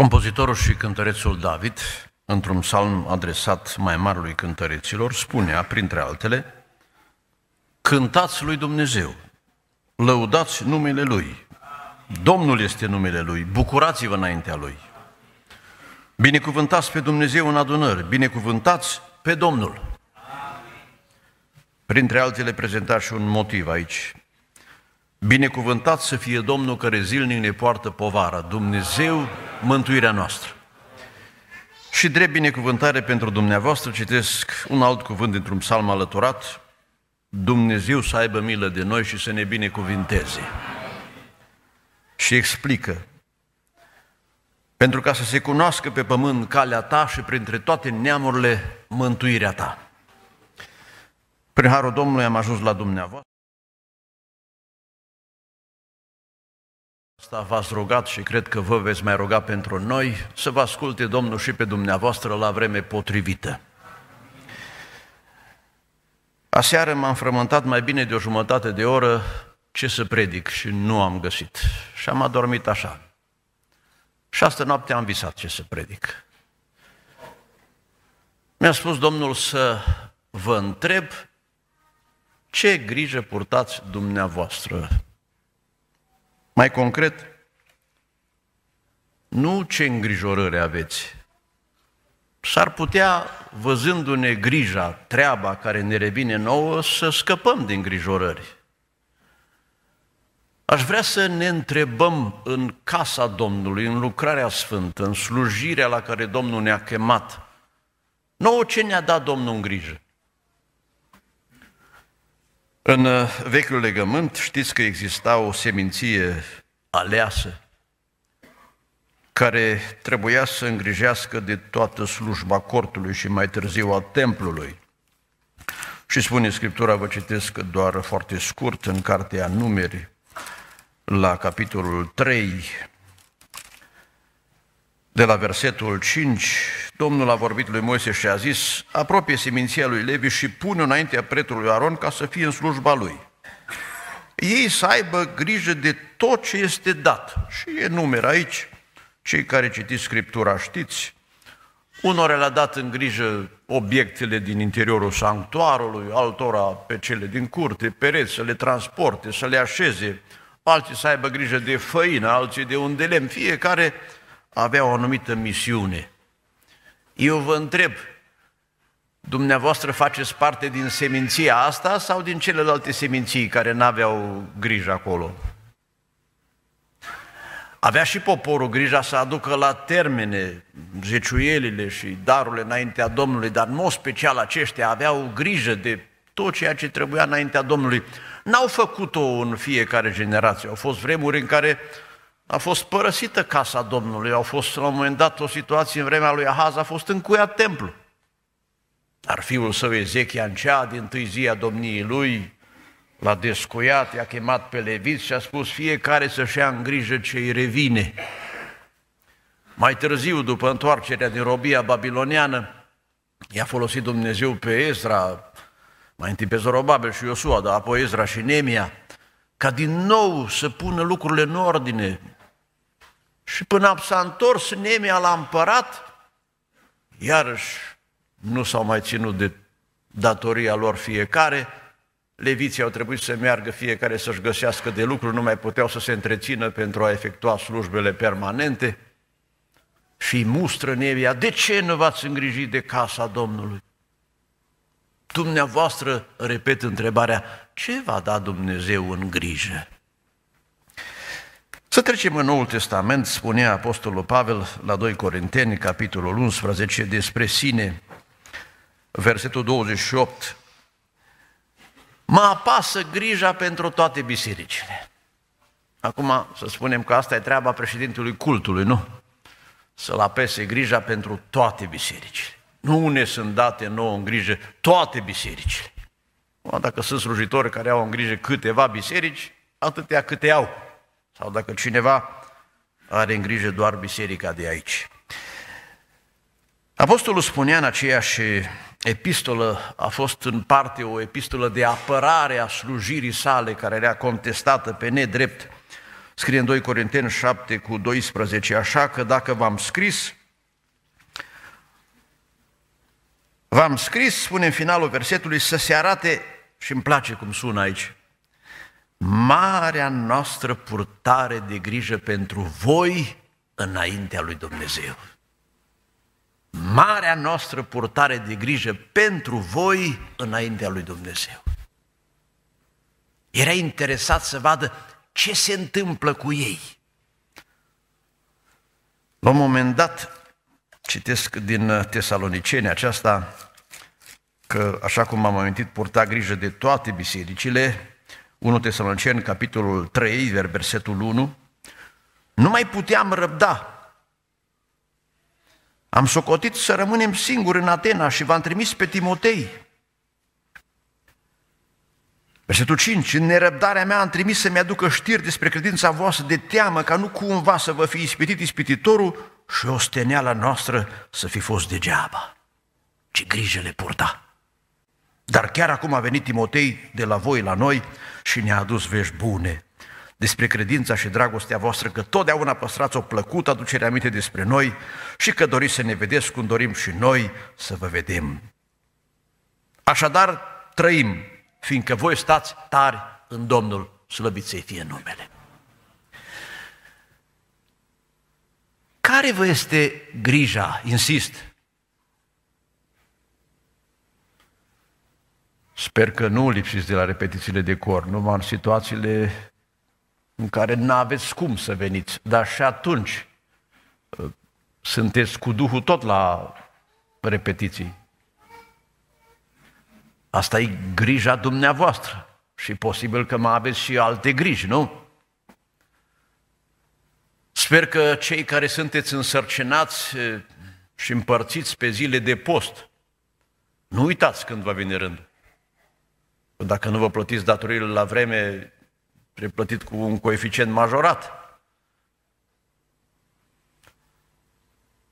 Compozitorul și cântărețul David, într-un psalm adresat mai marului cântăreților, spunea, printre altele, Cântați lui Dumnezeu, lăudați numele Lui, Domnul este numele Lui, bucurați-vă înaintea Lui. Binecuvântați pe Dumnezeu în adunări, binecuvântați pe Domnul. Printre altele prezenta și un motiv aici, Binecuvântat să fie Domnul care zilnic ne poartă povara, Dumnezeu, mântuirea noastră. Și drept binecuvântare pentru dumneavoastră citesc un alt cuvânt dintr-un psalm alăturat, Dumnezeu să aibă milă de noi și să ne binecuvinteze. Și explică, pentru ca să se cunoască pe pământ calea ta și printre toate neamurile mântuirea ta. Prin harul Domnului am ajuns la dumneavoastră. aceasta v-ați rugat și cred că vă veți mai ruga pentru noi să vă asculte Domnul și pe dumneavoastră la vreme potrivită. Aseară m-am frământat mai bine de o jumătate de oră ce să predic și nu am găsit. Și am adormit așa. Și astă noapte am visat ce să predic. Mi-a spus Domnul să vă întreb ce grijă purtați dumneavoastră mai concret, nu ce îngrijorări aveți. S-ar putea, văzându-ne grija, treaba care ne revine nouă, să scăpăm din îngrijorări. Aș vrea să ne întrebăm în casa Domnului, în lucrarea sfântă, în slujirea la care Domnul ne-a chemat, nouă ce ne-a dat Domnul în grijă. În uh, vechiul legământ știți că exista o seminție aleasă care trebuia să îngrijească de toată slujba cortului și mai târziu a templului. Și spune Scriptura, vă citesc doar foarte scurt, în cartea Numeri, la capitolul 3, de la versetul 5, Domnul a vorbit lui Moise și a zis, apropie seminția lui Levi și pune înaintea pretului Aron ca să fie în slujba lui. Ei să aibă grijă de tot ce este dat. Și e numer aici, cei care citiți Scriptura știți, unora le-a dat în grijă obiectele din interiorul sanctuarului, altora pe cele din curte, pereți, să le transporte, să le așeze, alții să aibă grijă de făină, alții de un de lemn, fiecare avea o anumită misiune. Eu vă întreb, dumneavoastră faceți parte din seminția asta sau din celelalte seminții care n-aveau grijă acolo? Avea și poporul grija să aducă la termene zeciuielile și darurile înaintea Domnului, dar în mod special aceștia aveau grijă de tot ceea ce trebuia înaintea Domnului. N-au făcut-o în fiecare generație. Au fost vremuri în care a fost părăsită casa Domnului, au fost la un moment dat o situație în vremea lui Ahaz, a fost încuiat templu. Dar fiul său Ezechia în cea din tâi zi a domniei lui l-a descuiat, i-a chemat pe leviți și a spus fiecare să-și ia în grijă ce îi revine. Mai târziu, după întoarcerea din robia babiloniană, i-a folosit Dumnezeu pe Ezra, mai întâi pe Zorobabel și Iosua, dar apoi Ezra și Nemia, ca din nou să pună lucrurile în ordine, și până s-a întors Nemia la împărat, iarăși nu s-au mai ținut de datoria lor fiecare, leviții au trebuit să meargă fiecare să-și găsească de lucru, nu mai puteau să se întrețină pentru a efectua slujbele permanente și mustră Nemia, de ce nu v-ați îngrijit de casa Domnului? Dumneavoastră, repet întrebarea, ce va da Dumnezeu în grijă? Să trecem în Noul Testament, spunea Apostolul Pavel la 2 Corinteni, capitolul 11, despre sine, versetul 28. Mă apasă grija pentru toate bisericile. Acum să spunem că asta e treaba președintelui cultului, nu? Să-l apese grija pentru toate bisericile. Nu ne sunt date nouă în grijă toate bisericile. Dacă sunt slujitori care au în grijă câteva biserici, atâtea câte au. Sau dacă cineva are în grijă doar biserica de aici. Apostolul spunea în aceeași epistolă, a fost în parte o epistolă de apărare a slujirii sale, care era contestată pe nedrept. Scrie în 2 Corinteni 7 cu 12, așa că dacă v-am scris, v-am scris, spune în finalul versetului, să se arate, și îmi place cum sună aici, marea noastră purtare de grijă pentru voi înaintea lui Dumnezeu. Marea noastră purtare de grijă pentru voi înaintea lui Dumnezeu. Era interesat să vadă ce se întâmplă cu ei. La un moment dat, citesc din uh, Tesalonicene aceasta, că, așa cum am amintit, purta grijă de toate bisericile, 1 Tesaloniceni, capitolul 3, versetul 1, nu mai puteam răbda. Am socotit să rămânem singuri în Atena și v-am trimis pe Timotei. Versetul 5. În nerăbdarea mea am trimis să-mi aducă știri despre credința voastră de teamă ca nu cumva să vă fi ispitit ispititorul și osteneala noastră să fi fost degeaba. Ce grijă le purta! Dar chiar acum a venit Timotei de la voi la noi și ne-a adus vești bune despre credința și dragostea voastră, că totdeauna păstrați o plăcută aducere aminte despre noi și că doriți să ne vedeți cum dorim și noi să vă vedem. Așadar, trăim, fiindcă voi stați tari în Domnul, slăvit să fie numele. Care vă este grija, insist, Sper că nu lipsiți de la repetițiile de cor, numai în situațiile în care nu aveți cum să veniți, dar și atunci uh, sunteți cu Duhul tot la repetiții. Asta e grija dumneavoastră și posibil că mai aveți și alte griji, nu? Sper că cei care sunteți însărcinați uh, și împărțiți pe zile de post, nu uitați când va veni rândul. Dacă nu vă plătiți datoriile la vreme, trebuie plătit cu un coeficient majorat.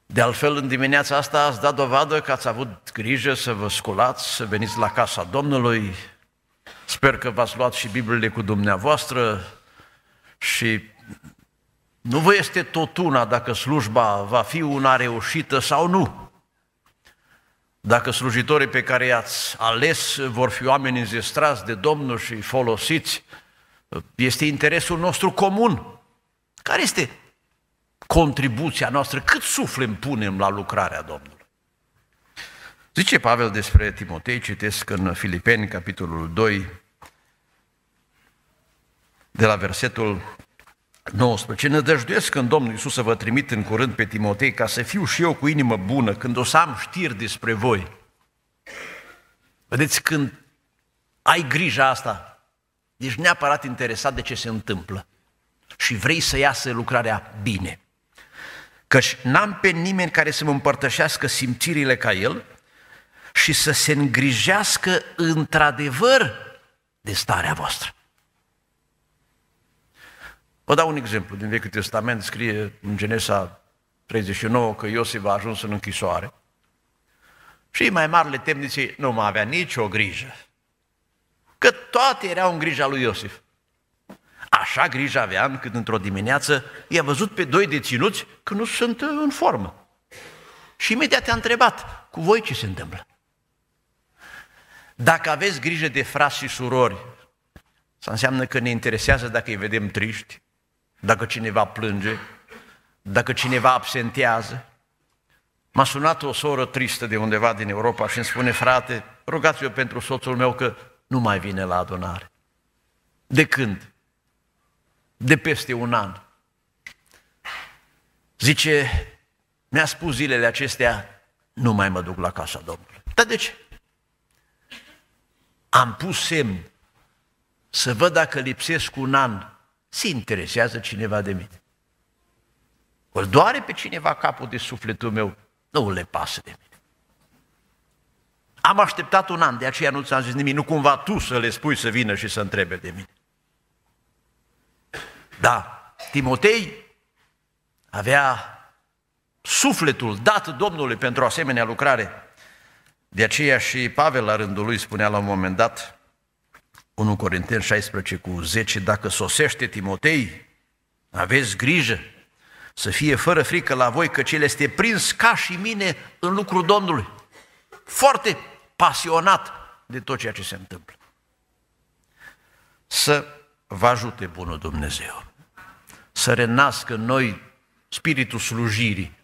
De altfel, în dimineața asta ați dat dovadă că ați avut grijă să vă sculați, să veniți la casa Domnului. Sper că v-ați luat și Bibliile cu dumneavoastră și nu vă este totuna dacă slujba va fi una reușită sau nu. Dacă slujitorii pe care i-ați ales vor fi oameni înzestrați de Domnul și folosiți, este interesul nostru comun. Care este contribuția noastră? Cât suflet punem la lucrarea Domnului? Zice Pavel despre Timotei, citesc în Filipeni, capitolul 2, de la versetul 19. Nădăjduiesc când Domnul Iisus să vă trimit în curând pe Timotei ca să fiu și eu cu inimă bună când o să am știri despre voi. Vedeți, când ai grija asta, ești neapărat interesat de ce se întâmplă și vrei să iasă lucrarea bine. Căci n-am pe nimeni care să mă împărtășească simțirile ca el și să se îngrijească într-adevăr de starea voastră. Vă dau un exemplu din Vechiul Testament, scrie în Genesa 39 că Iosif a ajuns în închisoare și mai marile temniții nu mai avea nicio grijă. Că toate erau în grija lui Iosif. Așa grijă avea încât într-o dimineață i-a văzut pe doi deținuți că nu sunt în formă. Și imediat te-a întrebat, cu voi ce se întâmplă? Dacă aveți grijă de frați și surori, să înseamnă că ne interesează dacă îi vedem triști, dacă cineva plânge, dacă cineva absentează. M-a sunat o soră tristă de undeva din Europa și îmi spune, frate, rugați-vă pentru soțul meu că nu mai vine la adunare. De când? De peste un an. Zice, mi-a spus zilele acestea, nu mai mă duc la casa Domnului. Dar de ce? Am pus semn să văd dacă lipsesc un an se interesează cineva de mine. O doare pe cineva capul de sufletul meu, nu le pasă de mine. Am așteptat un an, de aceea nu ți-am zis nimic, nu cumva tu să le spui să vină și să întrebe de mine. Da, Timotei avea sufletul dat Domnului pentru asemenea lucrare. De aceea și Pavel la rândul lui spunea la un moment dat, 1 Corinteni 16 cu 10, dacă sosește Timotei, aveți grijă să fie fără frică la voi, că cel este prins ca și mine în lucrul Domnului. Foarte pasionat de tot ceea ce se întâmplă. Să vă ajute Bunul Dumnezeu să renască în noi spiritul slujirii,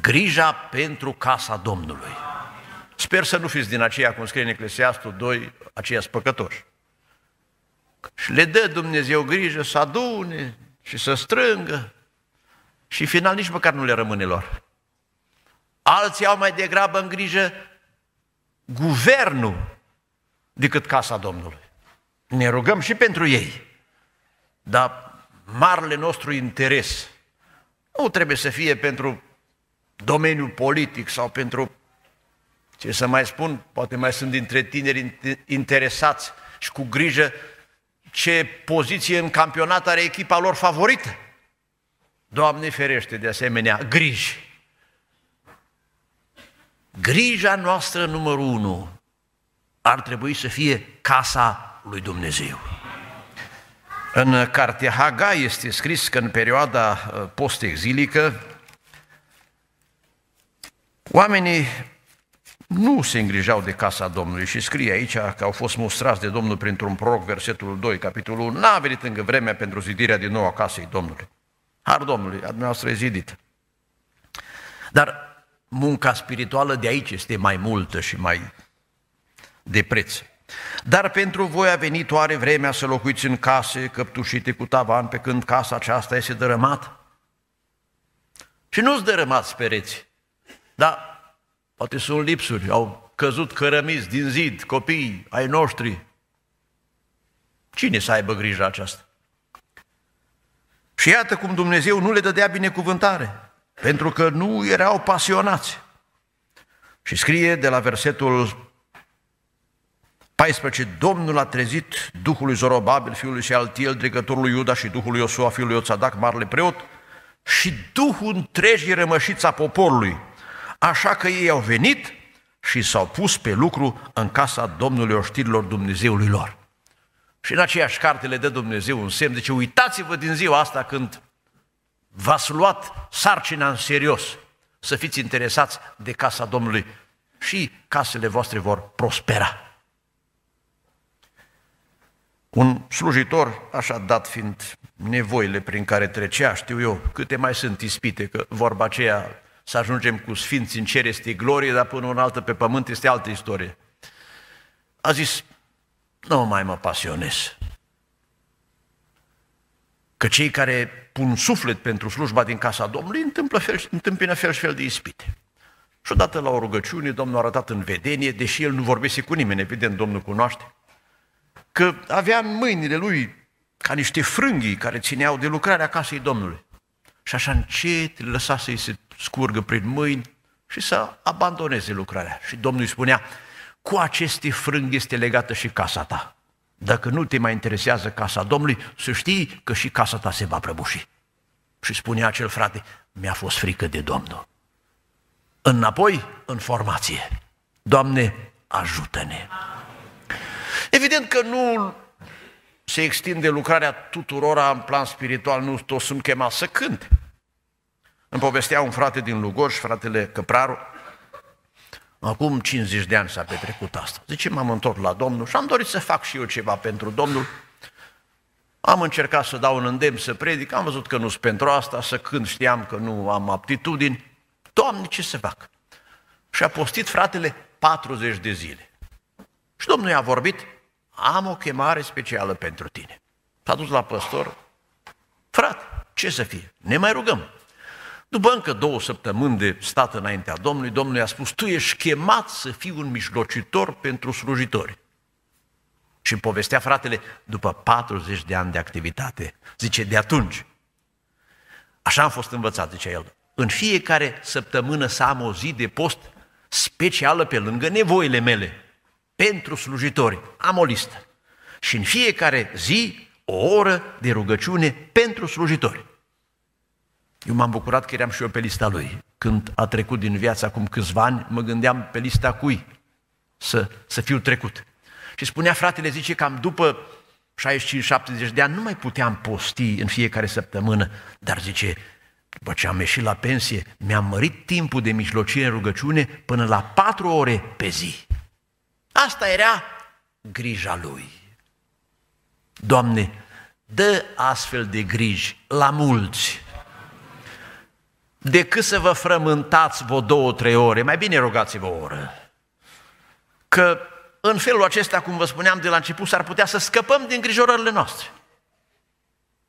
grija pentru casa Domnului. Sper să nu fiți din aceia, cum scrie în Eclesiastul 2, aceia spăcători. Și le dă Dumnezeu grijă să adune și să strângă și final nici măcar nu le rămâne lor. Alții au mai degrabă în grijă guvernul decât casa Domnului. Ne rugăm și pentru ei, dar marele nostru interes nu trebuie să fie pentru domeniul politic sau pentru ce să mai spun, poate mai sunt dintre tineri interesați și cu grijă ce poziție în campionat are echipa lor favorită. Doamne ferește de asemenea, griji. Grija noastră numărul unu ar trebui să fie casa lui Dumnezeu. În cartea Haga este scris că în perioada uh, post-exilică oamenii nu se îngrijau de casa Domnului și scrie aici că au fost mustrați de Domnul printr-un proroc, versetul 2, capitolul 1, n-a venit încă vremea pentru zidirea din nou a casei Domnului. Har Domnului, a dumneavoastră e zidit. Dar munca spirituală de aici este mai multă și mai de preț. Dar pentru voi a venit oare vremea să locuiți în case căptușite cu tavan pe când casa aceasta este dărâmată? Și nu-ți dărâmați pereți, dar Poate sunt lipsuri, au căzut cărămiți din zid, copii ai noștri. Cine să aibă grijă aceasta? Și iată cum Dumnezeu nu le dădea binecuvântare, pentru că nu erau pasionați. Și scrie de la versetul 14. Domnul a trezit Duhului Zorobabil, fiul lui Sealtiel, dregătorul lui Iuda și Duhul lui Iosua, fiul lui Oțadac, marele preot, și Duhul întregii rămășiți a poporului. Așa că ei au venit și s-au pus pe lucru în casa Domnului oștirilor Dumnezeului lor. Și în aceeași carte le dă Dumnezeu un semn, deci uitați-vă din ziua asta când v-ați luat sarcina în serios, să fiți interesați de casa Domnului și casele voastre vor prospera. Un slujitor, așa dat fiind nevoile prin care trecea, știu eu câte mai sunt ispite, că vorba aceea să ajungem cu sfinți în cer este glorie, dar până în altă pe pământ este altă istorie. A zis, nu mai mă pasionez. Că cei care pun suflet pentru slujba din casa Domnului întâmplă fel, întâmpină fel și fel de ispite. Și odată la o rugăciune, Domnul a arătat în vedenie, deși el nu vorbise cu nimeni, evident, Domnul cunoaște, că avea în mâinile lui ca niște frânghii care țineau de lucrarea casei Domnului. Și așa încet lăsa să-i se scurgă prin mâini și să abandoneze lucrarea. Și Domnul îi spunea, cu aceste frâng este legată și casa ta. Dacă nu te mai interesează casa Domnului, să știi că și casa ta se va prăbuși. Și spunea acel frate, mi-a fost frică de Domnul. Înapoi, în formație. Doamne, ajută-ne! Evident că nu se extinde lucrarea tuturora în plan spiritual, nu toți sunt chemați să cânte. Îmi povestea un frate din Lugoj, fratele Căpraru, acum 50 de ani s-a petrecut asta. Zice, m-am întors la Domnul și am dorit să fac și eu ceva pentru Domnul. Am încercat să dau un îndemn să predic, am văzut că nu sunt pentru asta, să când știam că nu am aptitudini. Doamne, ce să fac? Și a postit fratele 40 de zile. Și Domnul i-a vorbit, am o chemare specială pentru tine. S-a dus la păstor, frate, ce să fie? Ne mai rugăm. După încă două săptămâni de stat înaintea Domnului, Domnul i-a spus, tu ești chemat să fii un mijlocitor pentru slujitori. Și povestea fratele, după 40 de ani de activitate, zice, de atunci, așa am fost învățat, zice el, în fiecare săptămână să am o zi de post specială pe lângă nevoile mele, pentru slujitori. Am o listă. Și în fiecare zi, o oră de rugăciune pentru slujitori. Eu m-am bucurat că eram și eu pe lista lui. Când a trecut din viața acum câțiva ani, mă gândeam pe lista cui să, să fiu trecut. Și spunea fratele, zice, cam după 65-70 de ani nu mai puteam posti în fiecare săptămână, dar zice, după ce am ieșit la pensie, mi-am mărit timpul de mijlocie în rugăciune până la patru ore pe zi. Asta era grija lui. Doamne, dă astfel de griji la mulți decât să vă frământați vă două, trei ore, mai bine rugați-vă o oră. Că în felul acesta, cum vă spuneam de la început, s-ar putea să scăpăm din grijorările noastre.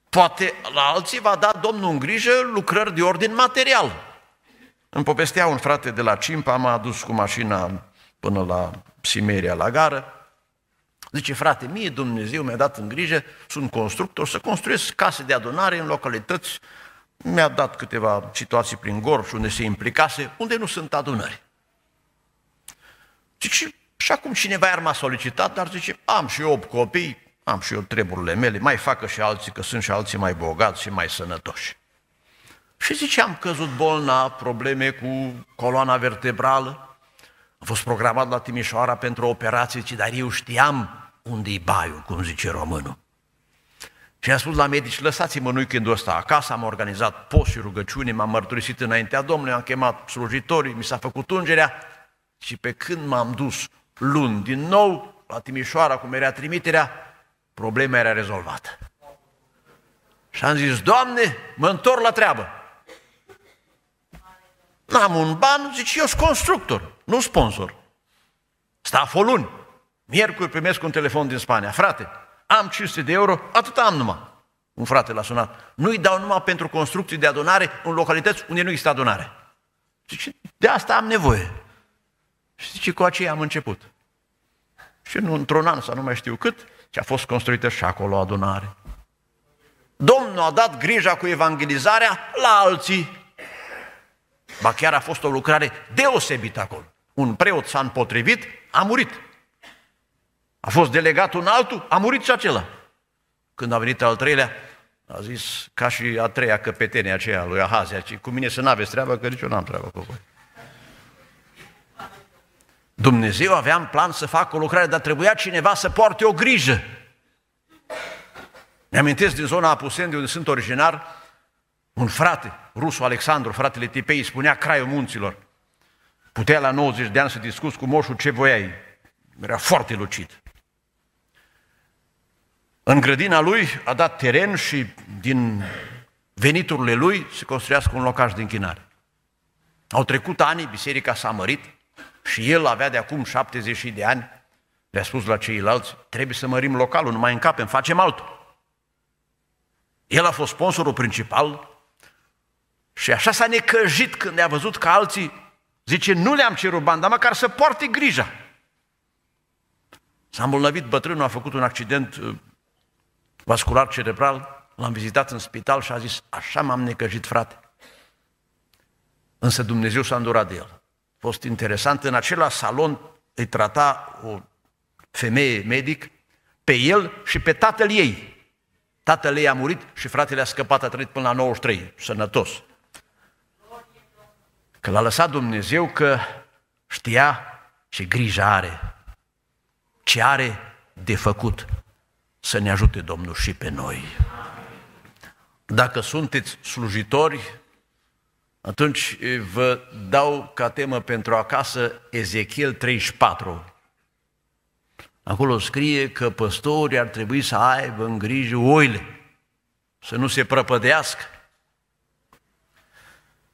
Poate la alții va da Domnul în grijă lucrări de ordin material. Îmi povestea un frate de la Cimpa, m-a adus cu mașina până la Simeria, la gară. Zice, frate, mie Dumnezeu mi-a dat în grijă, sunt constructor, să construiesc case de adunare în localități mi-a dat câteva situații prin Gorj, unde se implicase, unde nu sunt adunări. Zice, și acum cineva i-ar m-a solicitat, dar zice, am și eu 8 copii, am și eu treburile mele, mai facă și alții, că sunt și alții mai bogați și mai sănătoși. Și zice, am căzut bolnav, probleme cu coloana vertebrală, am fost programat la Timișoara pentru operație, ci dar eu știam unde i baiul, cum zice românul. Și am spus la medici, lăsați-mă în weekendul ăsta acasă, am organizat post și rugăciune, m-am mărturisit înaintea Domnului, am chemat slujitorii, mi s-a făcut ungerea și pe când m-am dus luni din nou la Timișoara, cum era trimiterea, problema era rezolvată. Și am zis, Doamne, mă întorc la treabă. N-am un ban, zic, eu sunt constructor, nu sponsor. Staf o luni. Miercuri primesc un telefon din Spania. Frate, am 500 de euro, atât am numai. Un frate l-a sunat. Nu-i dau numai pentru construcții de adunare în localități unde nu există adunare. Zice, de asta am nevoie. Și zice, cu aceea am început. Și nu, într-un an sau nu mai știu cât, ce a fost construită și acolo adunare. Domnul a dat grija cu evangelizarea la alții. Ba chiar a fost o lucrare deosebită acolo. Un preot s-a împotrivit, a murit. A fost delegat un altul, a murit și acela. Când a venit al treilea, a zis ca și a treia căpetenie aceea lui Ahazia, ci cu mine să n-aveți treabă, că nici eu n-am treabă cu voi. Dumnezeu avea în plan să facă o lucrare, dar trebuia cineva să poarte o grijă. Ne amintesc din zona Apuseni, unde sunt originar, un frate, rusul Alexandru, fratele Tipei, spunea Craiul Munților. Putea la 90 de ani să discuți cu moșul ce voiai. Era foarte lucid. În grădina lui a dat teren și din veniturile lui se construiască un locaș de închinare. Au trecut ani, biserica s-a mărit și el avea de acum 70 de ani, le-a spus la ceilalți, trebuie să mărim localul, nu mai încapem, facem altul. El a fost sponsorul principal și așa s-a necăjit când a văzut că alții, zice, nu le-am cerut bani, dar măcar să poarte grija. S-a îmbolnăvit bătrânul, a făcut un accident vascular cerebral, l-am vizitat în spital și a zis, așa m-am necăjit, frate. Însă Dumnezeu s-a îndurat de el. A fost interesant, în acela salon îi trata o femeie medic, pe el și pe tatăl ei. Tatăl ei a murit și fratele a scăpat, a trăit până la 93, sănătos. Că l-a lăsat Dumnezeu că știa ce grijă are, ce are de făcut să ne ajute Domnul și pe noi. Dacă sunteți slujitori, atunci vă dau ca temă pentru acasă Ezechiel 34. Acolo scrie că păstorii ar trebui să aibă în grijă oile, să nu se prăpădească.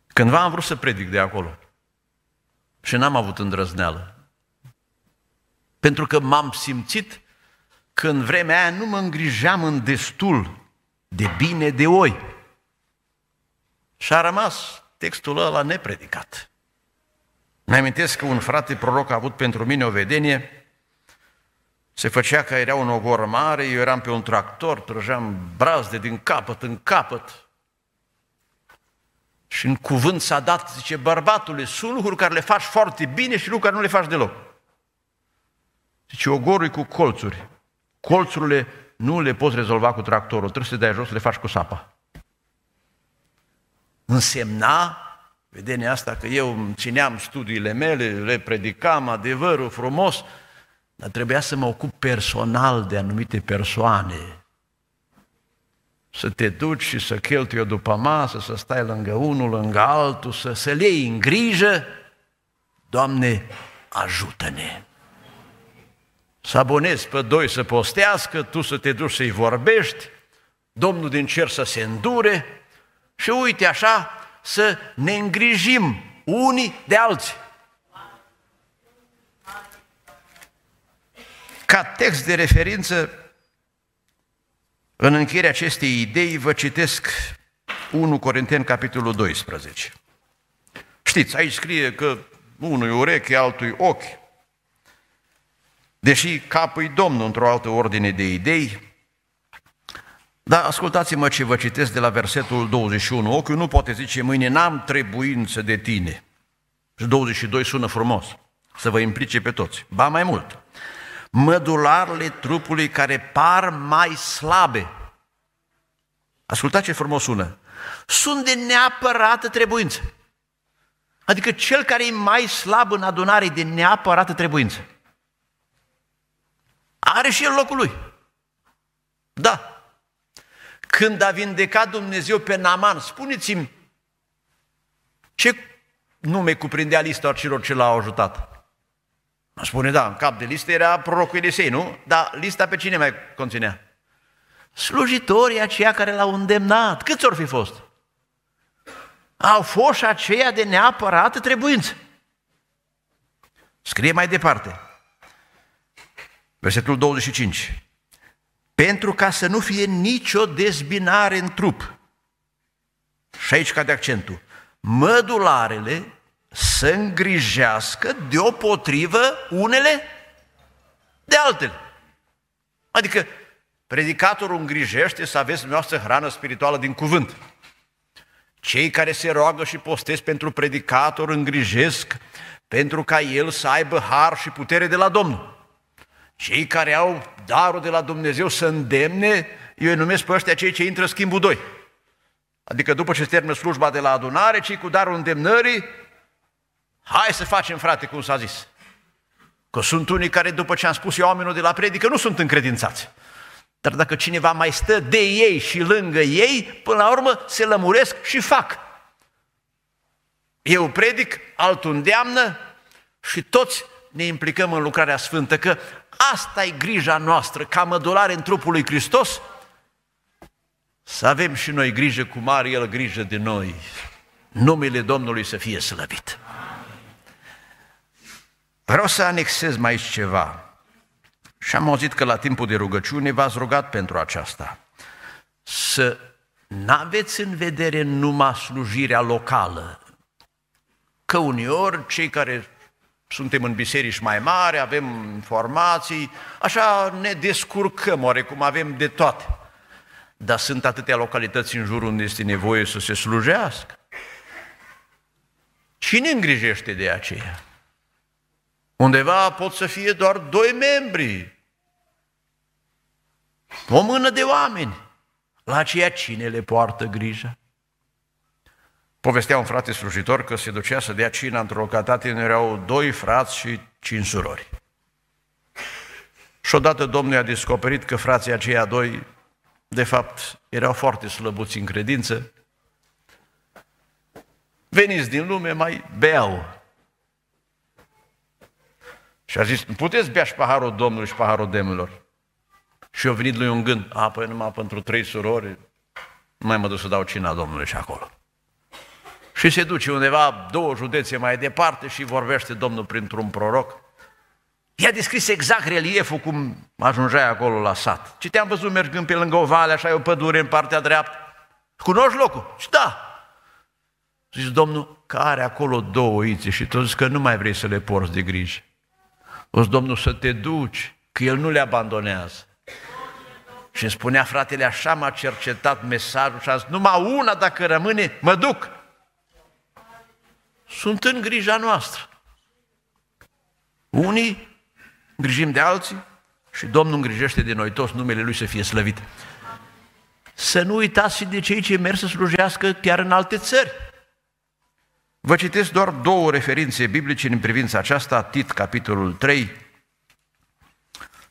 Cândva am vrut să predic de acolo și n-am avut îndrăzneală. Pentru că m-am simțit că în vremea aia nu mă îngrijeam în destul de bine de oi. Și a rămas textul ăla nepredicat. Mă amintesc că un frate proroc a avut pentru mine o vedenie, se făcea că era un ogor mare, eu eram pe un tractor, trăgeam brazde din capăt în capăt. Și în cuvânt s-a dat, zice, bărbatule, sunt lucruri care le faci foarte bine și lucruri care nu le faci deloc. Zice, ogorul cu colțuri. Colțurile nu le poți rezolva cu tractorul, trebuie să dai jos, să le faci cu sapa. Însemna vedenia asta că eu țineam studiile mele, le predicam adevărul frumos, dar trebuia să mă ocup personal de anumite persoane. Să te duci și să cheltuie după masă, să stai lângă unul, lângă altul, să, să le iei în grijă. Doamne, ajută-ne! să abonezi pe doi să postească, tu să te duci să-i vorbești, Domnul din cer să se îndure și uite așa să ne îngrijim unii de alții. Ca text de referință, în încheierea acestei idei, vă citesc 1 Corinteni, capitolul 12. Știți, aici scrie că unui ureche, altui ochi, deși capul Domnul într-o altă ordine de idei. Dar ascultați-mă ce vă citesc de la versetul 21. Ochiul nu poate zice mâine, n-am trebuință de tine. Și 22 sună frumos, să vă implice pe toți. Ba mai mult, mădularele trupului care par mai slabe. Ascultați ce frumos sună. Sunt de neapărată trebuință. Adică cel care e mai slab în adunare e de neapărată trebuință. Are și el locul lui. Da. Când a vindecat Dumnezeu pe Naman, spuneți-mi ce nume cuprindea lista celor ce l-au ajutat? Mă spune, da, în cap de listă era prorocul Elisei, nu? Dar lista pe cine mai conținea? Slujitorii aceia care l-au îndemnat. Câți ori fi fost? Au fost aceia de neapărat trebuință. Scrie mai departe. Versetul 25. Pentru ca să nu fie nicio dezbinare în trup. Și aici cade accentul. Mădularele să îngrijească deopotrivă unele de altele. Adică predicatorul îngrijește să aveți dumneavoastră hrană spirituală din cuvânt. Cei care se roagă și postez pentru predicator îngrijesc pentru ca el să aibă har și putere de la Domnul. Cei care au darul de la Dumnezeu să îndemne, eu îi numesc pe ăștia cei ce intră schimbul 2. Adică după ce se termină slujba de la adunare, cei cu darul îndemnării, hai să facem, frate, cum s-a zis. Că sunt unii care, după ce am spus eu oamenilor de la predică, nu sunt încredințați. Dar dacă cineva mai stă de ei și lângă ei, până la urmă se lămuresc și fac. Eu predic, altul îndeamnă și toți ne implicăm în lucrarea sfântă, că asta e grija noastră, ca mădulare în trupul lui Hristos, să avem și noi grijă cu mare El grijă de noi. Numele Domnului să fie slăbit. Vreau să anexez mai aici ceva. Și am auzit că la timpul de rugăciune v-ați rugat pentru aceasta. Să n-aveți în vedere numai slujirea locală. Că uneori cei care suntem în biserici mai mari, avem informații, așa ne descurcăm oarecum, avem de toate. Dar sunt atâtea localități în jur unde este nevoie să se slujească. Cine îngrijește de aceea? Undeva pot să fie doar doi membri, o mână de oameni. La aceea cine le poartă grija? Povestea un frate slujitor că se ducea să dea cina într-o locatate, unde erau doi frați și cinci surori. Și odată Domnul a descoperit că frații aceia doi, de fapt, erau foarte slăbuți în credință, veniți din lume, mai beau. Și a zis, puteți bea și paharul Domnului și paharul demnilor. Și eu venit lui un gând, a, păi numai pentru trei surori, nu mai mă duc să dau cina Domnului și acolo și se duce undeva două județe mai departe și vorbește Domnul printr-un proroc. I-a descris exact relieful cum ajungeai acolo la sat. Ce te-am văzut mergând pe lângă o vale, așa e o pădure în partea dreaptă. Cunoști locul? Și da. Zice Domnul, că are acolo două oițe? și tu zici că nu mai vrei să le porți de grijă. O Domnul, să te duci, că El nu le abandonează. Și îmi spunea fratele, așa m-a cercetat mesajul și a zis, numai una dacă rămâne, mă duc sunt în grija noastră. Unii grijim de alții și Domnul îngrijește de noi toți, numele Lui să fie slăvit. Să nu uitați și de cei ce merg să slujească chiar în alte țări. Vă citesc doar două referințe biblice în privința aceasta, Tit, capitolul 3,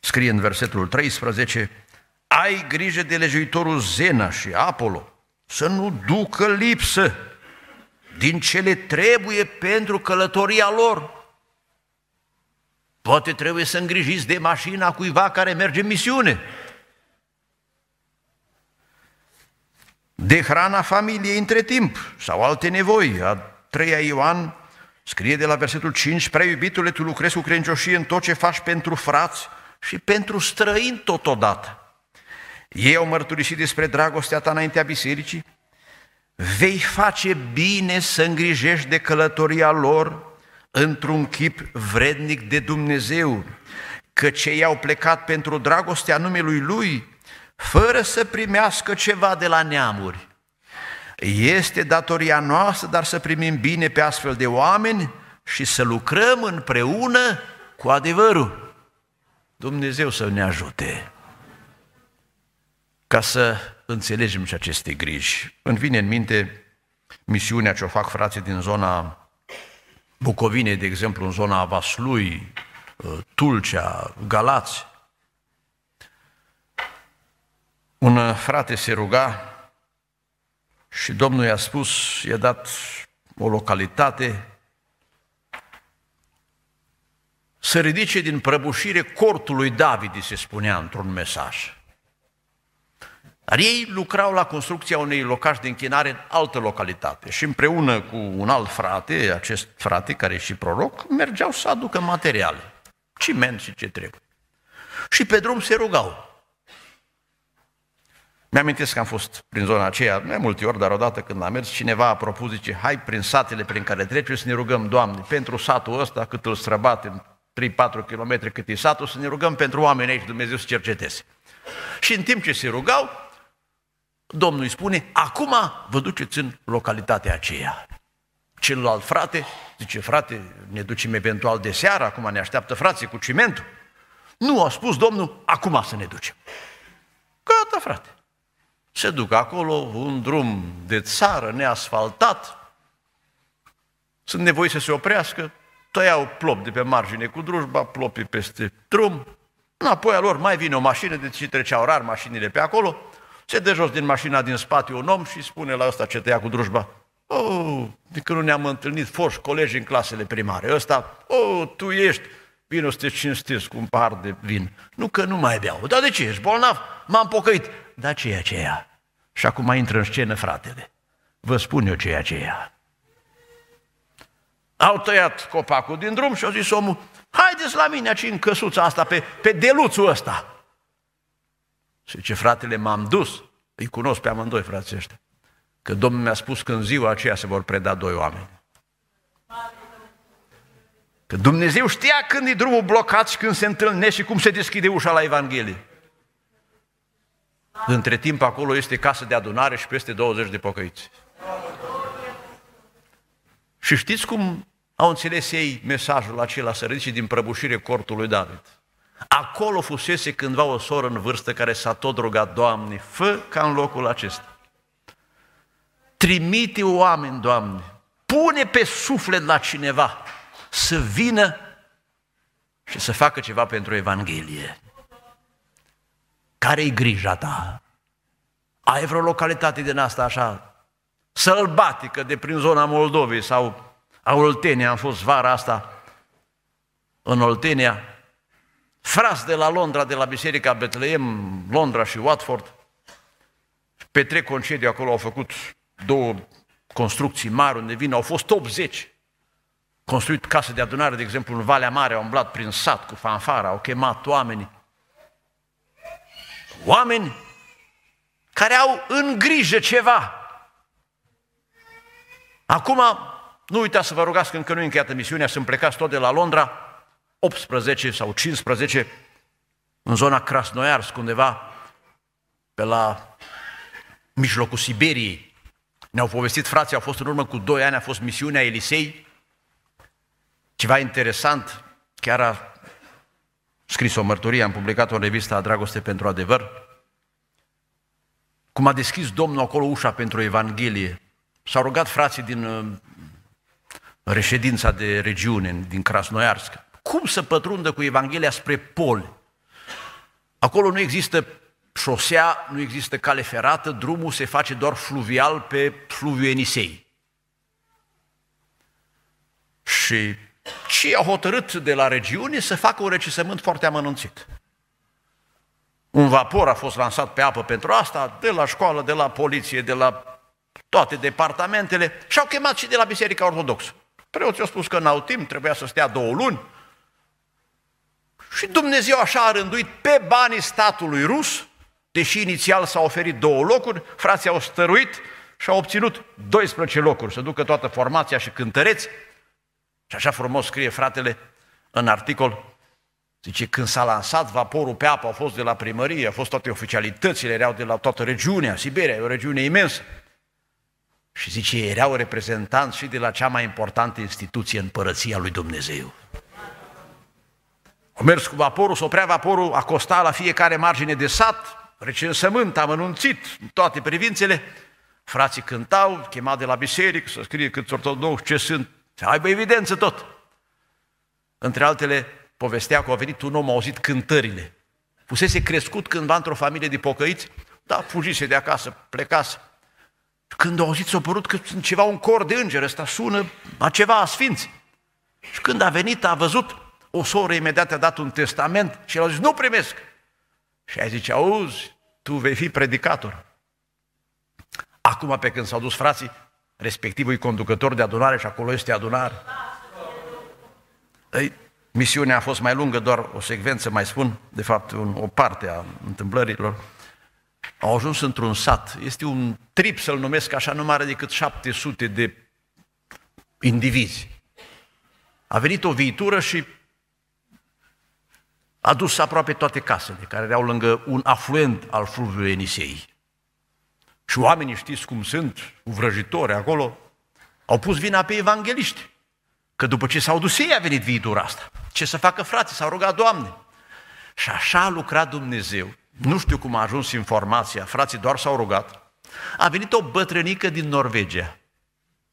scrie în versetul 13, Ai grijă de lejuitorul Zena și Apollo, să nu ducă lipsă din ce le trebuie pentru călătoria lor. Poate trebuie să îngrijiți de mașina cuiva care merge în misiune. De hrana familiei între timp sau alte nevoi. A treia Ioan scrie de la versetul 5, Prea iubitule, tu lucrezi cu crencioșie în tot ce faci pentru frați și pentru străini totodată. Ei au mărturisit despre dragostea ta înaintea bisericii vei face bine să îngrijești de călătoria lor într-un chip vrednic de Dumnezeu, că cei au plecat pentru dragostea numelui Lui, fără să primească ceva de la neamuri. Este datoria noastră, dar să primim bine pe astfel de oameni și să lucrăm împreună cu adevărul. Dumnezeu să ne ajute ca să înțelegem și aceste griji. Îmi vine în minte misiunea ce o fac frații din zona Bucovine, de exemplu, în zona Vaslui, uh, Tulcea, Galați. Un uh, frate se ruga și Domnul i-a spus, i-a dat o localitate, să ridice din prăbușire cortul lui David, se spunea într-un mesaj. Dar ei lucrau la construcția unei locași de închinare în altă localitate și împreună cu un alt frate, acest frate care e și proroc, mergeau să aducă materiale, ciment și ce trebuie. Și pe drum se rugau. Mi-amintesc că am fost prin zona aceea, e multe ori, dar odată când am mers, cineva a propus, zice, hai prin satele prin care trece să ne rugăm, Doamne, pentru satul ăsta, cât îl străbatem, 3-4 km cât e satul, să ne rugăm pentru oameni aici, Dumnezeu să cerceteze. Și în timp ce se rugau, Domnul îi spune, acum vă duceți în localitatea aceea. Celălalt frate zice, frate, ne ducem eventual de seară, acum ne așteaptă frații cu cimentul. Nu, a spus Domnul, acum să ne ducem. Gata, frate. Se duc acolo, un drum de țară neasfaltat, sunt nevoie să se oprească, tăiau plop de pe margine cu drujba, plopii peste drum, înapoi a lor mai vine o mașină, deci treceau rar mașinile pe acolo, se dă jos din mașina din spate un om și spune la ăsta ce tăia cu drujba. Oh, de când nu ne-am întâlnit, foști colegi în clasele primare. Ăsta, oh, tu ești, vino să te cinstesc cu un par de vin. Nu că nu mai beau. Dar de ce? Ești bolnav? M-am pocăit. Dar ce e aceea? Și acum intră în scenă fratele. Vă spun eu ce e aceea. Au tăiat copacul din drum și au zis omul, haideți la mine aici în căsuța asta, pe, pe deluțul ăsta. Și ce fratele, m-am dus. Îi cunosc pe amândoi frații ăștia. Că Domnul mi-a spus că în ziua aceea se vor preda doi oameni. Că Dumnezeu știa când e drumul blocat și când se întâlnește și cum se deschide ușa la Evanghelie. Între timp acolo este casă de adunare și peste 20 de pocăiți. Și știți cum au înțeles ei mesajul acela să din prăbușire cortului David? Acolo fusese cândva o soră în vârstă care s-a tot rugat, Doamne, fă ca în locul acesta. Trimite oameni, Doamne, pune pe suflet la cineva să vină și să facă ceva pentru Evanghelie. Care-i grija ta? Ai vreo localitate din asta așa sălbatică de prin zona Moldovei sau a Oltenia, am fost vara asta în Oltenia, frați de la Londra, de la Biserica Betleem, Londra și Watford, petrec concediu acolo, au făcut două construcții mari unde vin, au fost 80 construit case de adunare, de exemplu, în Valea Mare, au umblat prin sat cu fanfara, au chemat oamenii. Oameni care au în grijă ceva. Acum, nu uitați să vă rugați că încă nu e încheiată misiunea, sunt plecați tot de la Londra, 18 sau 15, în zona Krasnoiarsk, undeva pe la mijlocul Siberiei. Ne-au povestit frații, au fost în urmă cu 2 ani, a fost misiunea Elisei. Ceva interesant, chiar a scris o mărturie, am publicat-o în revista Dragoste pentru Adevăr, cum a deschis Domnul acolo ușa pentru Evanghelie. S-au rugat frații din uh, reședința de regiune, din Krasnoiarsk cum să pătrundă cu Evanghelia spre pol. Acolo nu există șosea, nu există cale ferată, drumul se face doar fluvial pe fluviu Enisei. Și ce au hotărât de la regiune să facă un recesământ foarte amănunțit. Un vapor a fost lansat pe apă pentru asta, de la școală, de la poliție, de la toate departamentele și au chemat și de la Biserica Ortodoxă. Preoții au spus că n-au timp, trebuia să stea două luni, și Dumnezeu așa a rânduit pe banii statului rus, deși inițial s-au oferit două locuri, frații au stăruit și au obținut 12 locuri, să ducă toată formația și cântăreți. Și așa frumos scrie fratele în articol, zice, când s-a lansat vaporul pe apă, au fost de la primărie, au fost toate oficialitățile, erau de la toată regiunea, Siberia e o regiune imensă. Și zice, erau reprezentanți și de la cea mai importantă instituție în părăția lui Dumnezeu. Au mers cu vaporul, s-o oprea vaporul, costat la fiecare margine de sat, recensământ, am anunțit în toate privințele. Frații cântau, chema de la biserică, să scrie câți ortodoxi ce sunt, să aibă evidență tot. Între altele, povestea că a venit un om, a auzit cântările. Fusese crescut cândva într-o familie de pocăiți, da, fugise de acasă, plecase. Când a auzit, s-a părut că sunt ceva, un cor de înger, ăsta sună a ceva a sfinți. Și când a venit, a văzut, o soră imediat a dat un testament și el a zis, nu primesc. Și ai zice, auzi, tu vei fi predicator. Acum pe când s-au dus frații, respectivul e conducător de adunare și acolo este adunare. Ei, misiunea a fost mai lungă, doar o secvență mai spun, de fapt un, o parte a întâmplărilor. Au ajuns într-un sat, este un trip să-l numesc așa, nu mare decât 700 de indivizi. A venit o viitură și a dus aproape toate casele care erau lângă un afluent al fluviului Enisei. Și oamenii știți cum sunt, vrăjitori acolo, au pus vina pe evangeliști. Că după ce s-au dus ei a venit viitura asta. Ce să facă frații? S-au rugat, Doamne! Și așa a lucrat Dumnezeu. Nu știu cum a ajuns informația, frații doar s-au rugat. A venit o bătrânică din Norvegia.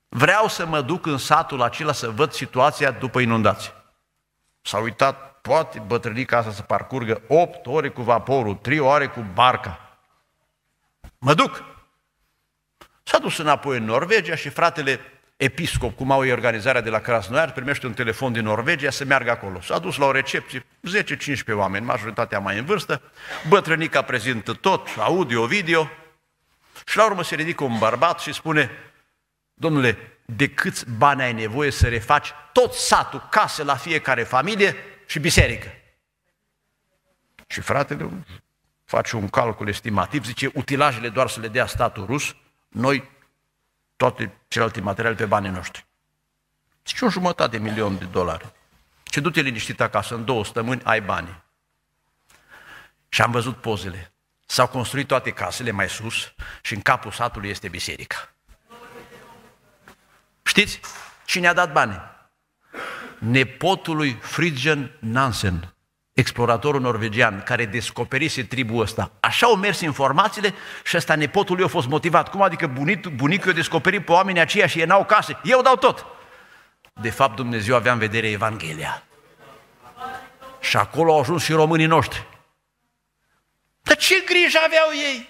Vreau să mă duc în satul acela să văd situația după inundație. S-a uitat poate bătrânica asta să parcurgă 8 ore cu vaporul, 3 ore cu barca. Mă duc. S-a dus înapoi în Norvegia și fratele episcop, cum au ei organizarea de la Krasnoyar, primește un telefon din Norvegia să meargă acolo. S-a dus la o recepție, 10-15 oameni, majoritatea mai în vârstă, bătrânica prezintă tot, audio, video, și la urmă se ridică un bărbat și spune, domnule, de câți bani ai nevoie să refaci tot satul, case la fiecare familie, și biserică. Și fratele face un calcul estimativ, zice, utilajele doar să le dea statul rus, noi toate celelalte materiale pe banii noștri. Zice, deci o jumătate de milion de dolari. Și du-te liniștit acasă, în două stămâni ai bani. Și am văzut pozele. S-au construit toate casele mai sus și în capul satului este biserica. Știți? Cine a dat bani? nepotului Fridgen Nansen, exploratorul norvegian care descoperise tribul ăsta. Așa au mers informațiile și ăsta nepotul lui a fost motivat. Cum adică bunit bunicul a descoperit pe oamenii aceia și ei n-au case? Eu dau tot! De fapt, Dumnezeu avea în vedere Evanghelia. Și acolo au ajuns și românii noștri. Dar ce grijă aveau ei?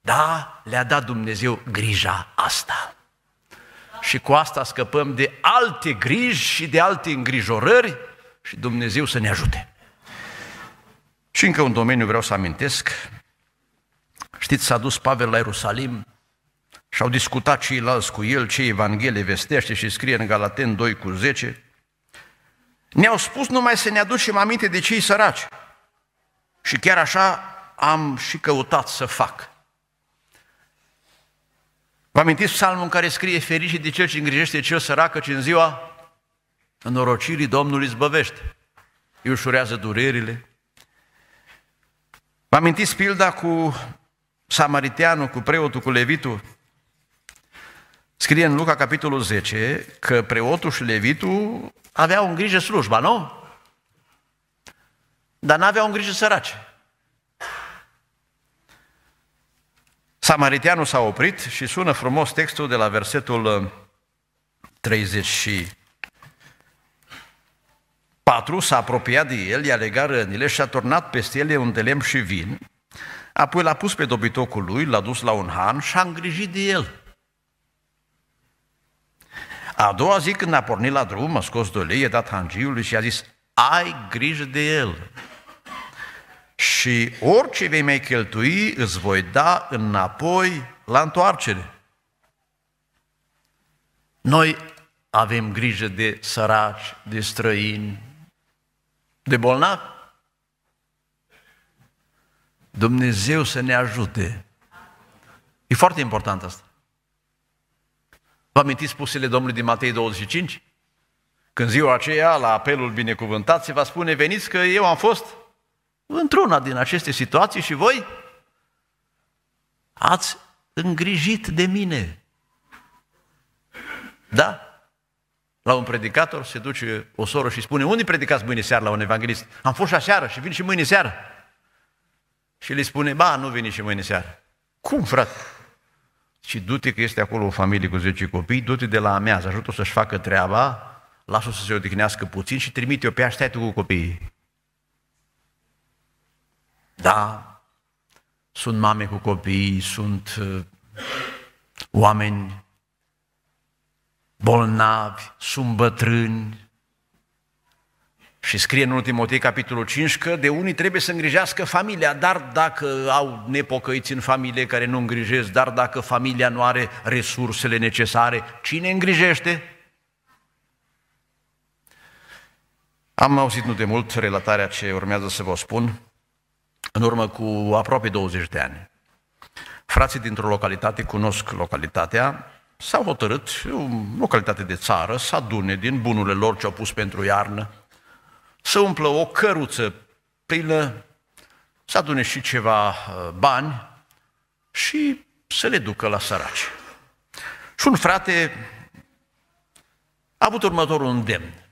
Da, le-a dat Dumnezeu grija asta și cu asta scăpăm de alte griji și de alte îngrijorări și Dumnezeu să ne ajute. Și încă un domeniu vreau să amintesc. Știți, s-a dus Pavel la Ierusalim și au discutat ceilalți cu el ce Evanghelie vestește și scrie în Galaten 2 cu 10. Ne-au spus numai să ne aducem aminte de cei săraci. Și chiar așa am și căutat să fac. Vă amintiți psalmul în care scrie fericit de cel ce îngrijește cel săracă, ce în ziua norocirii Domnului zbăvește. Îi ușurează durerile. Vă amintiți pilda cu samariteanul, cu preotul, cu levitul? Scrie în Luca capitolul 10 că preotul și levitul aveau în grijă slujba, nu? Dar n-aveau în grijă săraci. Samaritianul s-a oprit și sună frumos textul de la versetul 34. Uh, s-a apropiat de el, i-a legat rănile și a turnat peste ele un delem și vin. Apoi l-a pus pe dobitocul lui, l-a dus la un han și a îngrijit de el. A doua zi când a pornit la drum, a scos dolei, i-a dat hangiului și a zis, ai grijă de el, și orice vei mai cheltui îți voi da înapoi la întoarcere. Noi avem grijă de săraci, de străini, de bolnavi. Dumnezeu să ne ajute. E foarte important asta. Vă amintiți spusele Domnului din Matei 25? Când ziua aceea, la apelul binecuvântat, se va spune, veniți că eu am fost într-una din aceste situații și voi ați îngrijit de mine. Da? La un predicator se duce o soră și spune, unde predicați mâine seară la un evanghelist? Am fost și aseară și vin și mâine seară. Și le spune, ba, nu vine și mâine seară. Cum, frate? Și du-te că este acolo o familie cu 10 copii, du-te de la amează, ajută să-și facă treaba, lasă să se odihnească puțin și trimite-o pe aștept cu copiii. Da, sunt mame cu copii, sunt uh, oameni bolnavi, sunt bătrâni. Și scrie în 1 Timotei, capitolul 5, că de unii trebuie să îngrijească familia, dar dacă au nepocăiți în familie care nu îngrijesc, dar dacă familia nu are resursele necesare, cine îngrijește? Am auzit nu de mult relatarea ce urmează să vă spun, în urmă cu aproape 20 de ani. Frații dintr-o localitate cunosc localitatea, s-au hotărât, o localitate de țară, să adune din bunurile lor ce au pus pentru iarnă, să umplă o căruță plină, să adune și ceva uh, bani și să le ducă la săraci. Și un frate a avut următorul îndemn.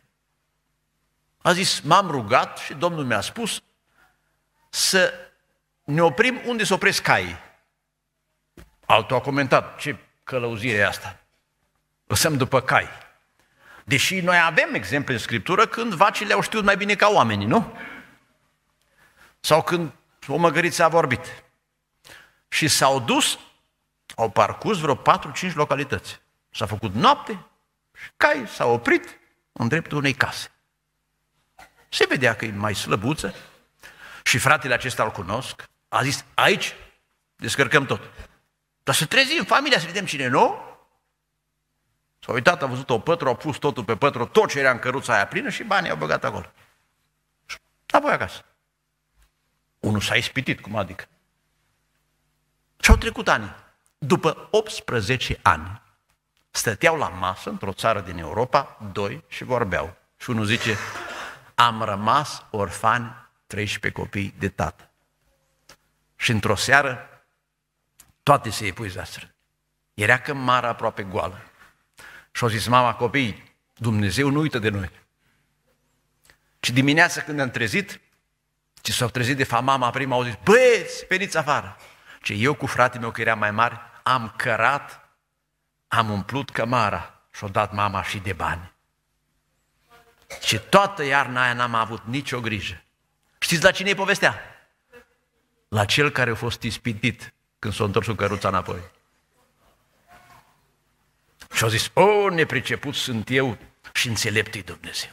A zis, m-am rugat și Domnul mi-a spus să ne oprim unde să opresc cai. Altul a comentat, ce călăuzire e asta? Lăsăm după cai. Deși noi avem exemple în Scriptură când vacile au știut mai bine ca oamenii, nu? Sau când o măgăriță a vorbit. Și s-au dus, au parcurs vreo 4-5 localități. S-a făcut noapte și cai s a oprit în dreptul unei case. Se vedea că e mai slăbuță, și fratele acesta îl cunosc, a zis, aici descărcăm tot. Dar să trezim familia să vedem cine e nou. S-a uitat, a văzut o pătru, a pus totul pe pătru, tot ce era în căruța aia plină și banii au băgat acolo. Și apoi acasă. Unul s-a ispitit, cum adică. Și au trecut ani. După 18 ani, stăteau la masă într-o țară din Europa, doi, și vorbeau. Și unul zice, am rămas orfan 13 copii de tată. Și într-o seară, toate se epuizaseră. Era cămara aproape goală. Și au zis, mama, copii, Dumnezeu nu uită de noi. Și dimineața când ne-am trezit, ce s-au trezit de fapt mama prima, au zis, băieți, veniți afară. Ce eu cu fratele meu, că era mai mare, am cărat, am umplut cămara și-o dat mama și de bani. Și toată iarna aia n-am avut nicio grijă. Știți la cine e povestea? La cel care a fost ispitit când s-a întors cu căruța înapoi. Și au zis, o, nepriceput sunt eu și înțelept Dumnezeu.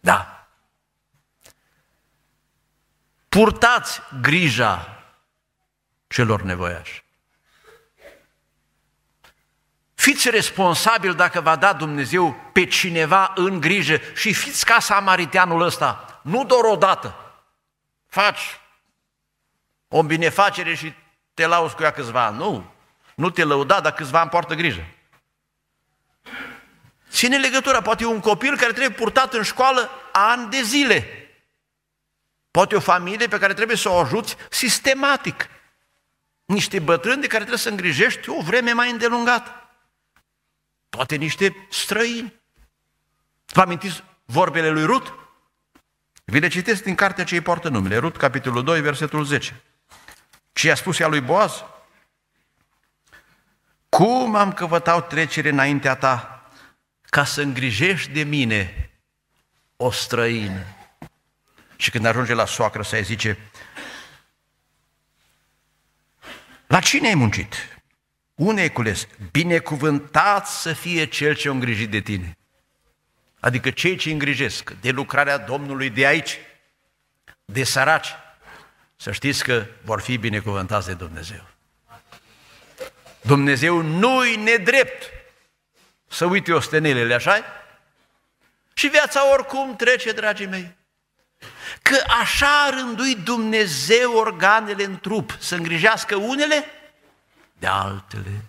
Da. Purtați grija celor nevoiași. Fiți responsabil dacă va da Dumnezeu pe cineva în grijă și fiți ca samariteanul ăsta. Nu doar o dată. Faci o binefacere și te lauzi cu ea câțiva ani. Nu. Nu te lăuda, dar câțiva ani poartă grijă. Ține legătura. Poate e un copil care trebuie purtat în școală ani de zile. Poate o familie pe care trebuie să o ajuți sistematic. Niște bătrâni de care trebuie să îngrijești o vreme mai îndelungată poate niște străini. Vă amintiți vorbele lui Rut? Vi le citesc din cartea ce îi poartă numele, Rut, capitolul 2, versetul 10. Ce i-a spus ea lui Boaz? Cum am căvătau trecere înaintea ta ca să îngrijești de mine o străină? Și când ajunge la soacră să-i zice, la cine ai muncit? Unecules, binecuvântat să fie cel ce a îngrijit de tine. Adică cei ce îngrijesc de lucrarea Domnului de aici, de săraci, să știți că vor fi binecuvântați de Dumnezeu. Dumnezeu nu-i nedrept să uite ostenelele, așa Și viața oricum trece, dragii mei. Că așa a rânduit Dumnezeu organele în trup, să îngrijească unele de altele.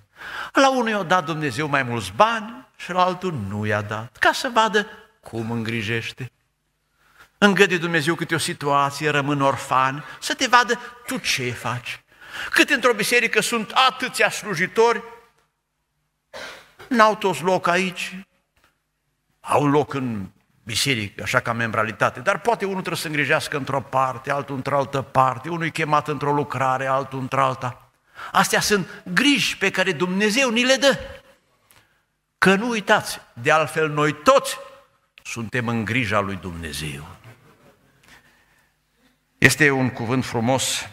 La unul i-a dat Dumnezeu mai mulți bani și la altul nu i-a dat, ca să vadă cum îngrijește. Îngăde Dumnezeu câte o situație, rămân orfani, să te vadă tu ce faci. Cât într-o biserică sunt atâția slujitori, n-au toți loc aici, au loc în biserică, așa ca membralitate, dar poate unul trebuie să îngrijească într-o parte, altul într-altă parte, unul e chemat într-o lucrare, altul într-alta. Astea sunt griji pe care Dumnezeu ni le dă. Că nu uitați, de altfel noi toți suntem în grija lui Dumnezeu. Este un cuvânt frumos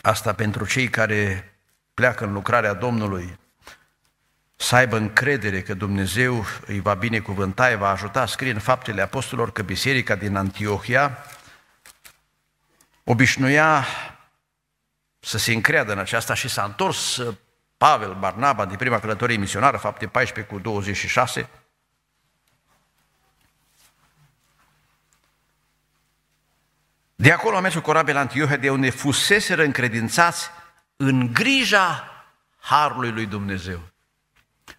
asta pentru cei care pleacă în lucrarea Domnului, să aibă încredere că Dumnezeu îi va binecuvânta, îi va ajuta. Scrie în Faptele Apostolilor că biserica din Antiohia obișnuia să se încreadă în aceasta și s-a întors uh, Pavel Barnaba de prima călătorie misionară, fapte 14 cu 26, De acolo am mers cu corabia la Antiohia, de unde fuseseră încredințați în grija Harului lui Dumnezeu.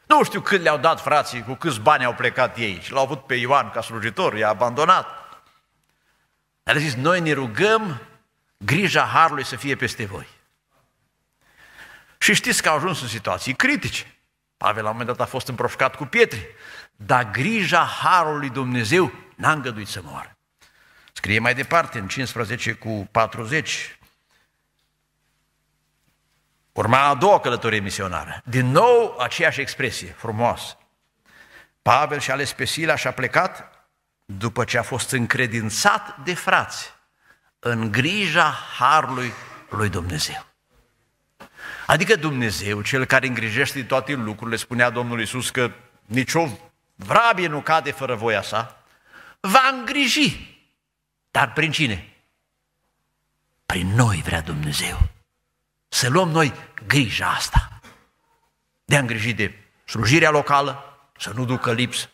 Nu știu cât le-au dat frații, cu câți bani au plecat ei și l-au avut pe Ioan ca slujitor, i-a abandonat. Dar a zis, noi ne rugăm grija Harului să fie peste voi. Și știți că au ajuns în situații critice. Pavel la un moment dat a fost împroșcat cu pietre, dar grija Harului Dumnezeu n-a îngăduit să moară. Scrie mai departe, în 15 cu 40, urma a doua călătorie misionară. Din nou aceeași expresie frumoasă. Pavel și-a ales pe Sila și a plecat după ce a fost încredințat de frați în grija harului lui Dumnezeu. Adică Dumnezeu, cel care îngrijește toate lucrurile, spunea Domnul Iisus că nicio vrabie nu cade fără voia sa, va îngriji. Dar prin cine? Prin noi vrea Dumnezeu. Să luăm noi grija asta. De a îngriji de slujirea locală, să nu ducă lipsă,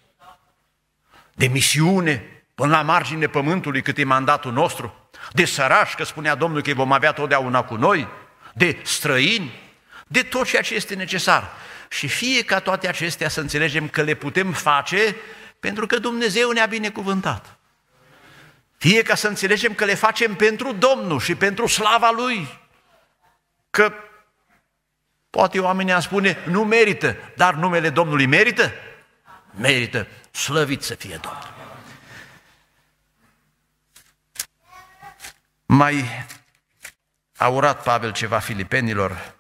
de misiune până la margine pământului cât e mandatul nostru, de sărași, că spunea Domnul că îi vom avea totdeauna cu noi, de străini, de tot ceea ce este necesar. Și fie ca toate acestea să înțelegem că le putem face pentru că Dumnezeu ne-a binecuvântat. Fie ca să înțelegem că le facem pentru Domnul și pentru slava Lui. Că poate oamenii ar spune, nu merită, dar numele Domnului merită? Merită. Slăvit să fie Domnul. Mai a urat Pavel ceva filipenilor.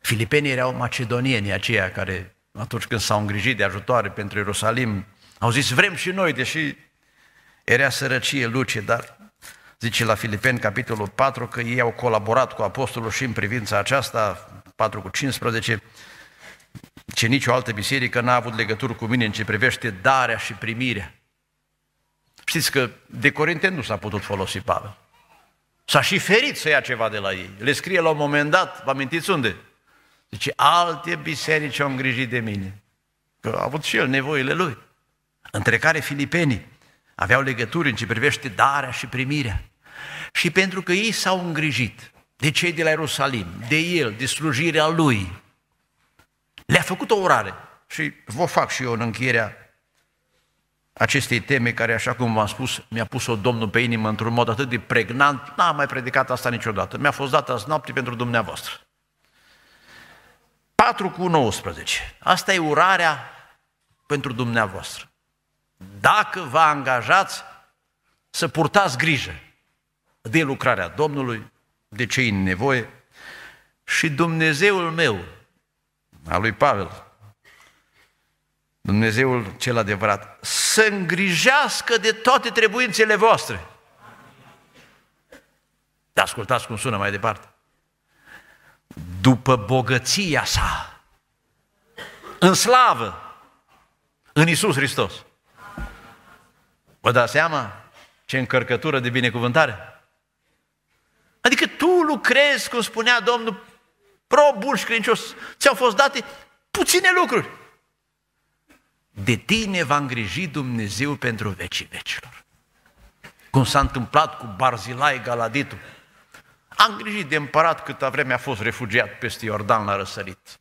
Filipenii erau macedonieni aceia care atunci când s-au îngrijit de ajutoare pentru Ierusalim, au zis, vrem și noi, deși era sărăcie luce, dar zice la Filipeni, capitolul 4, că ei au colaborat cu apostolul și în privința aceasta, 4 cu 15, ce nicio altă biserică n-a avut legătură cu mine în ce privește darea și primirea. Știți că de Corinteni nu s-a putut folosi Pavel. S-a și ferit să ia ceva de la ei. Le scrie la un moment dat, vă amintiți unde? Zice, alte biserici au îngrijit de mine. Că a avut și el nevoile lui. Între care filipenii aveau legături în ce privește darea și primirea. Și pentru că ei s-au îngrijit de cei de la Ierusalim, de el, de slujirea lui, le-a făcut o orare. Și vă fac și eu în încheierea acestei teme care, așa cum v-am spus, mi-a pus-o Domnul pe inimă într-un mod atât de pregnant, n-am mai predicat asta niciodată. Mi-a fost dată azi noapte pentru dumneavoastră. 4 cu 19. Asta e urarea pentru dumneavoastră. Dacă vă angajați să purtați grijă de lucrarea Domnului, de cei în nevoie, și Dumnezeul meu, a lui Pavel, Dumnezeul cel adevărat, să îngrijească de toate trebuințele voastre. Dar ascultați cum sună mai departe. După bogăția sa, în slavă, în Isus Hristos. Vă dați seama ce încărcătură de binecuvântare? Adică tu lucrezi, cum spunea Domnul, pro bun și credincios. Ți-au fost date puține lucruri de tine va îngriji Dumnezeu pentru vecii vecilor. Cum s-a întâmplat cu Barzilai Galaditul. A îngrijit de împărat câtă vreme a fost refugiat peste Iordan la răsărit.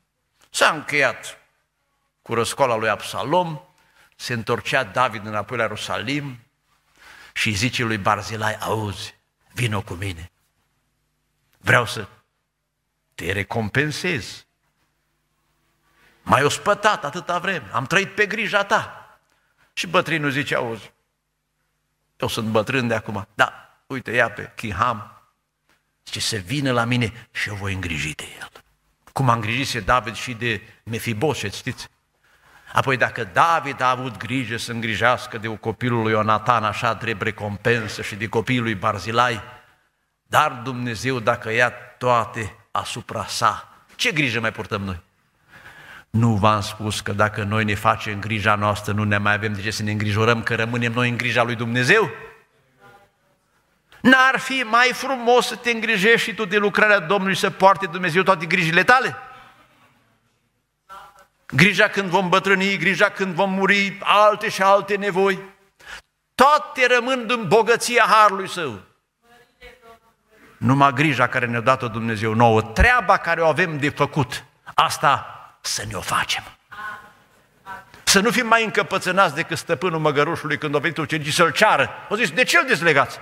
S-a încheiat cu răscoala lui Absalom, se întorcea David înapoi la Rusalim și zice lui Barzilai, auzi, vină cu mine, vreau să te recompensez M-ai ospătat atâta vreme, am trăit pe grija ta. Și bătrânul zice, auzi, eu sunt bătrân de acum, da, uite, ia pe Chiham, zice, se vină la mine și eu voi îngriji de el. Cum a se David și de Mefiboset, știți? Apoi dacă David a avut grijă să îngrijească de copilul lui Ionatan așa drept recompensă și de copilul lui Barzilai, dar Dumnezeu dacă ia toate asupra sa, ce grijă mai purtăm noi? Nu v-am spus că dacă noi ne facem grija noastră, nu ne mai avem de ce să ne îngrijorăm, că rămânem noi în grija lui Dumnezeu? N-ar fi mai frumos să te îngrijești și tu de lucrarea Domnului să poarte Dumnezeu toate grijile tale? Grija când vom bătrâni, grija când vom muri, alte și alte nevoi. Toate rămân în bogăția Harului Său. Numai grija care ne-a dat-o Dumnezeu nouă, treaba care o avem de făcut, asta să ne o facem. Să nu fim mai încăpățânați decât stăpânul măgărușului când a venit ucenicii să-l ceară. O zis, de ce îl dezlegați?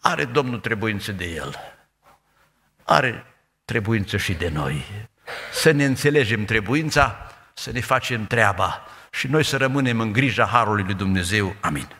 Are Domnul trebuință de el. Are trebuință și de noi. Să ne înțelegem trebuința, să ne facem treaba și noi să rămânem în grija Harului Lui Dumnezeu. Amin.